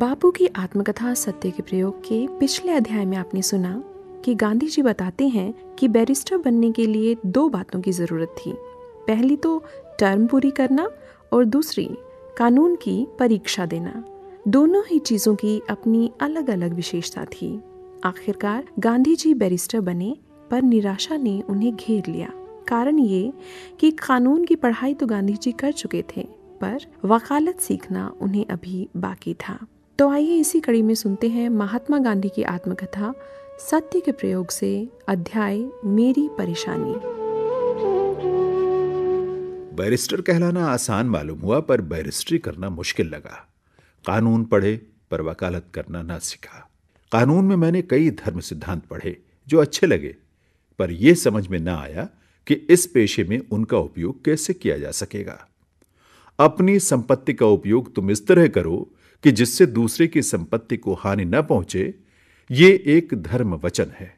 बापू की आत्मकथा सत्य के प्रयोग के पिछले अध्याय में आपने सुना कि गांधी जी बताते हैं कि बैरिस्टर बनने के लिए दो बातों की ज़रूरत थी पहली तो टर्म पूरी करना और दूसरी कानून की परीक्षा देना दोनों ही चीज़ों की अपनी अलग अलग विशेषता थी आखिरकार गांधी जी बैरिस्टर बने पर निराशा ने उन्हें घेर लिया कारण ये कि कानून की पढ़ाई तो गांधी जी कर चुके थे पर वकालत सीखना उन्हें अभी बाकी था तो आइए इसी कड़ी में सुनते हैं महात्मा गांधी की आत्मकथा सत्य के प्रयोग से अध्याय मेरी परेशानी बैरिस्टर कहलाना आसान मालूम हुआ पर बैरिस्ट्री करना मुश्किल लगा कानून पढ़े पर वकालत करना ना सीखा कानून में मैंने कई धर्म सिद्धांत पढ़े जो अच्छे लगे पर यह समझ में ना आया कि इस पेशे में उनका उपयोग कैसे किया जा सकेगा अपनी संपत्ति का उपयोग तुम इस तरह करो कि जिससे दूसरे की संपत्ति को हानि न पहुंचे ये एक धर्म वचन है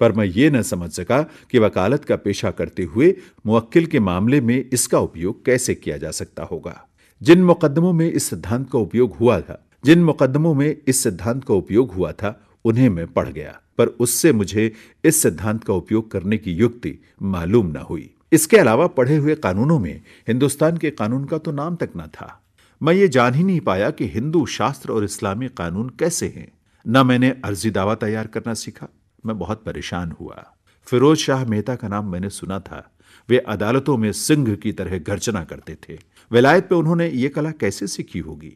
पर मैं ये न समझ सका कि वकालत का पेशा करते हुए मुक्किल के मामले में इसका उपयोग कैसे किया जा सकता होगा जिन मुकदमों में इस सिद्धांत का उपयोग हुआ था जिन मुकदमों में इस सिद्धांत का उपयोग हुआ था उन्हें मैं पढ़ गया पर उससे मुझे इस सिद्धांत का उपयोग करने की युक्ति मालूम न हुई इसके अलावा पढ़े हुए कानूनों में हिंदुस्तान के कानून का तो नाम तक न था मैं ये जान ही नहीं पाया कि हिंदू शास्त्र और इस्लामी कानून कैसे हैं न मैंने अर्जी दावा तैयार करना सीखा मैं बहुत परेशान हुआ फिरोज शाह मेहता का नाम मैंने सुना था वे अदालतों में सिंह की तरह गर्जना करते थे विलायत पे उन्होंने ये कला कैसे सीखी होगी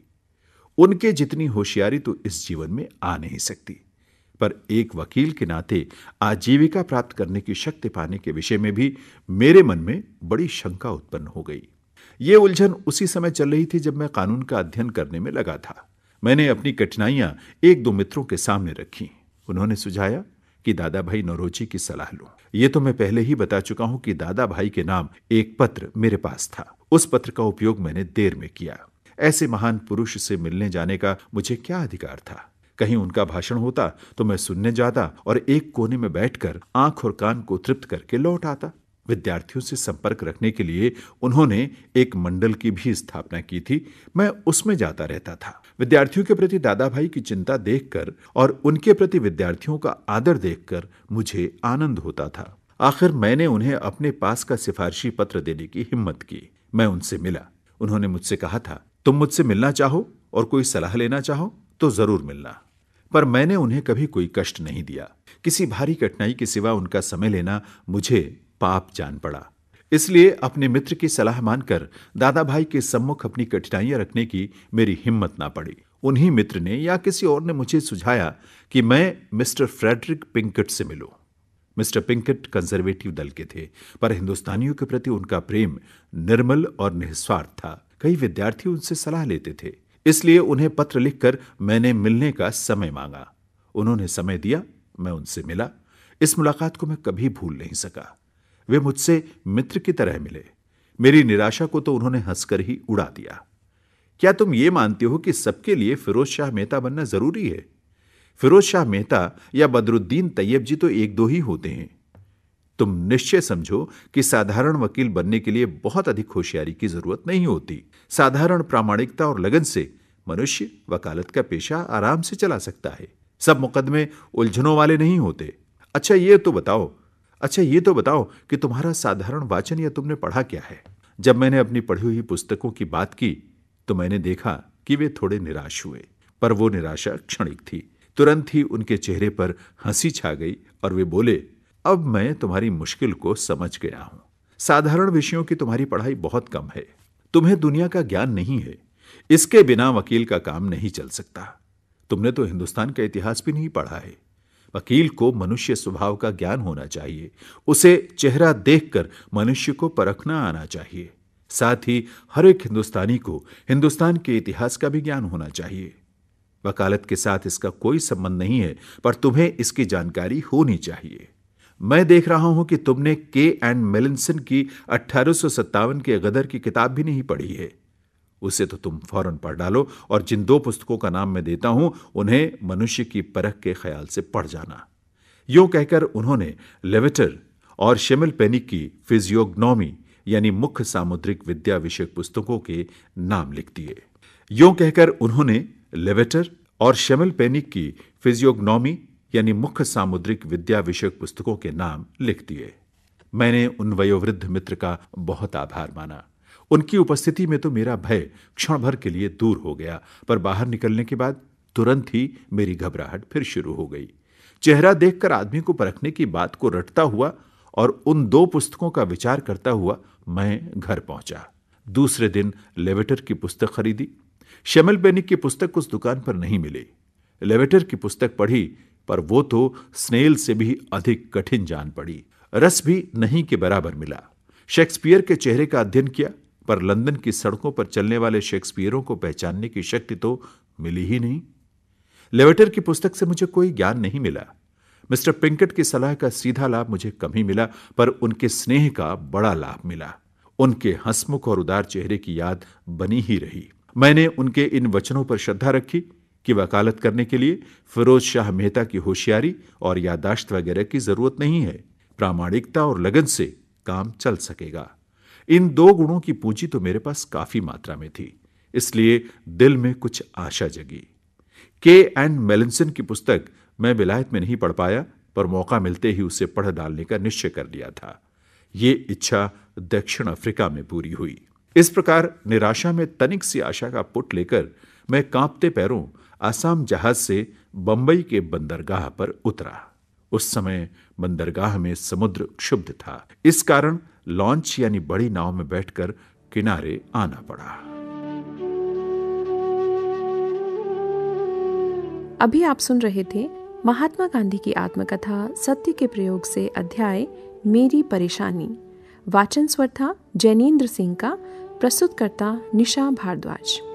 उनके जितनी होशियारी तो इस जीवन में आ नहीं सकती पर एक वकील के नाते आजीविका प्राप्त करने की शक्ति पाने के विषय में भी मेरे मन में बड़ी शंका उत्पन्न हो गई ये उलझन उसी समय चल रही थी जब मैं कानून का अध्ययन करने में लगा था मैंने अपनी कठिनाइयां एक दो मित्रों के सामने रखी उन्होंने सुझाया कि दादा भाई नरोची की सलाह लो ये तो मैं पहले ही बता चुका हूं कि दादा भाई के नाम एक पत्र मेरे पास था उस पत्र का उपयोग मैंने देर में किया ऐसे महान पुरुष से मिलने जाने का मुझे क्या अधिकार था कहीं उनका भाषण होता तो मैं सुनने जाता और एक कोने में बैठकर आंख और कान को तृप्त करके लौट आता विद्यार्थियों से संपर्क रखने के लिए उन्होंने एक मंडल की भी स्थापना की थी मैं उसमें जाता रहता था विद्यार्थियों के प्रति दादा भाई की चिंता देखकर और उनके प्रति विद्यार्थियों का आदर देखकर मुझे आनंद होता था आखिर मैंने उन्हें अपने पास का सिफारिशी पत्र देने की हिम्मत की मैं उनसे मिला उन्होंने मुझसे कहा था तुम मुझसे मिलना चाहो और कोई सलाह लेना चाहो तो जरूर मिलना पर मैंने उन्हें कभी कोई कष्ट नहीं दिया किसी भारी कठिनाई के सिवा उनका समय लेना मुझे पाप जान पड़ा इसलिए अपने मित्र की सलाह मानकर दादा भाई के सम्मुख अपनी कठिनाइयां रखने की मेरी हिम्मत ना पड़ी उन्हीं मित्र ने या किसी और ने मुझे सुझाया कि मैं मिस्टर फ्रेडरिक पिंकट से मिलूं। मिस्टर पिंकट कंजर्वेटिव दल के थे पर हिंदुस्तानियों के प्रति उनका प्रेम निर्मल और निस्वार्थ था कई विद्यार्थी उनसे सलाह लेते थे इसलिए उन्हें पत्र लिखकर मैंने मिलने का समय मांगा उन्होंने समय दिया मैं उनसे मिला इस मुलाकात को मैं कभी भूल नहीं सका वे मुझसे मित्र की तरह मिले मेरी निराशा को तो उन्होंने हंसकर ही उड़ा दिया क्या तुम ये मानते हो कि सबके लिए फिरोज शाह मेहता बनना जरूरी है फिरोज शाह मेहता या बदरुद्दीन तैयब जी तो एक दो ही होते हैं तुम निश्चय समझो कि साधारण वकील बनने के लिए बहुत अधिक होशियारी की जरूरत नहीं होती साधारण प्रामाणिकता और लगन से मनुष्य वकालत का पेशा आराम से चला सकता है सब मुकदमे उलझनों वाले नहीं होते अच्छा ये तो बताओ अच्छा ये तो बताओ कि तुम्हारा साधारण वाचन या तुमने पढ़ा क्या है जब मैंने अपनी पढ़ी हुई पुस्तकों की बात की तो मैंने देखा कि वे थोड़े निराश हुए पर वो निराशा क्षणिक थी तुरंत ही उनके चेहरे पर हंसी छा गई और वे बोले अब मैं तुम्हारी मुश्किल को समझ गया हूं साधारण विषयों की तुम्हारी पढ़ाई बहुत कम है तुम्हें दुनिया का ज्ञान नहीं है इसके बिना वकील का काम नहीं चल सकता तुमने तो हिंदुस्तान का इतिहास भी नहीं पढ़ा है वकील को मनुष्य स्वभाव का ज्ञान होना चाहिए उसे चेहरा देखकर मनुष्य को परखना आना चाहिए साथ ही हर एक हिंदुस्तानी को हिंदुस्तान के इतिहास का भी ज्ञान होना चाहिए वकालत के साथ इसका कोई संबंध नहीं है पर तुम्हें इसकी जानकारी होनी चाहिए मैं देख रहा हूं कि तुमने के एंड मेलिनसन की अट्ठारह के गदर की किताब भी नहीं पढ़ी है उसे तो तुम फौरन पढ़ डालो और जिन दो पुस्तकों का नाम मैं देता हूं उन्हें मनुष्य की परख के ख्याल से पढ़ जाना यो कहकर उन्होंने लेवेटर और शेमिल पेनिक की फिजियोग्नोमी यानी मुख्य सामुद्रिक विद्या विषयक पुस्तकों के नाम लिख दिए यो कहकर उन्होंने लेवेटर और शेमिल पेनिक की फिजियोग्नोमी यानी मुख्य सामुद्रिक विद्या विषयक पुस्तकों के नाम लिख दिए मैंने उन वयोवृद्ध मित्र का बहुत आभार माना उनकी उपस्थिति में तो मेरा भय क्षण भर के लिए दूर हो गया पर बाहर निकलने के बाद तुरंत ही मेरी घबराहट फिर शुरू हो गई चेहरा देखकर आदमी को परखने की बात को रटता हुआ और उन दो पुस्तकों का विचार करता हुआ मैं घर पहुंचा दूसरे दिन लेवेटर की पुस्तक खरीदी शमल बेनिक की पुस्तक उस दुकान पर नहीं मिली लेवेटर की पुस्तक पढ़ी पर वो तो स्नेल से भी अधिक कठिन जान पड़ी रस भी नहीं के बराबर मिला शेक्सपियर के चेहरे का अध्ययन किया पर लंदन की सड़कों पर चलने वाले शेक्सपियरों को पहचानने की शक्ति तो मिली ही नहीं लेवेटर की पुस्तक से मुझे कोई ज्ञान नहीं मिला मिस्टर पिंकट की सलाह का सीधा लाभ मुझे कम ही मिला पर उनके स्नेह का बड़ा लाभ मिला उनके हंसमुख और उदार चेहरे की याद बनी ही रही मैंने उनके इन वचनों पर श्रद्धा रखी कि वकालत करने के लिए फिरोज शाह मेहता की होशियारी और यादाश्त वगैरह की जरूरत नहीं है प्रामाणिकता और लगन से काम चल सकेगा इन दो गुणों की पूंजी तो मेरे पास काफी मात्रा में थी इसलिए दिल में कुछ आशा जगी के एंड मेलिनसन की पुस्तक मैं विलायत में नहीं पढ़ पाया पर मौका मिलते ही उसे पढ़ डालने का निश्चय कर लिया था ये इच्छा दक्षिण अफ्रीका में पूरी हुई इस प्रकार निराशा में तनिक सी आशा का पुट लेकर मैं कांपते पैरों आसाम जहाज से बंबई के बंदरगाह पर उतरा उस समय बंदरगाह में समुद्र क्षुब्ध था इस कारण लॉन्च यानी बड़ी नाव में बैठकर किनारे आना पड़ा अभी आप सुन रहे थे महात्मा गांधी की आत्मकथा सत्य के प्रयोग से अध्याय मेरी परेशानी वाचन स्वर था जैनेन्द्र सिंह का प्रस्तुतकर्ता निशा भारद्वाज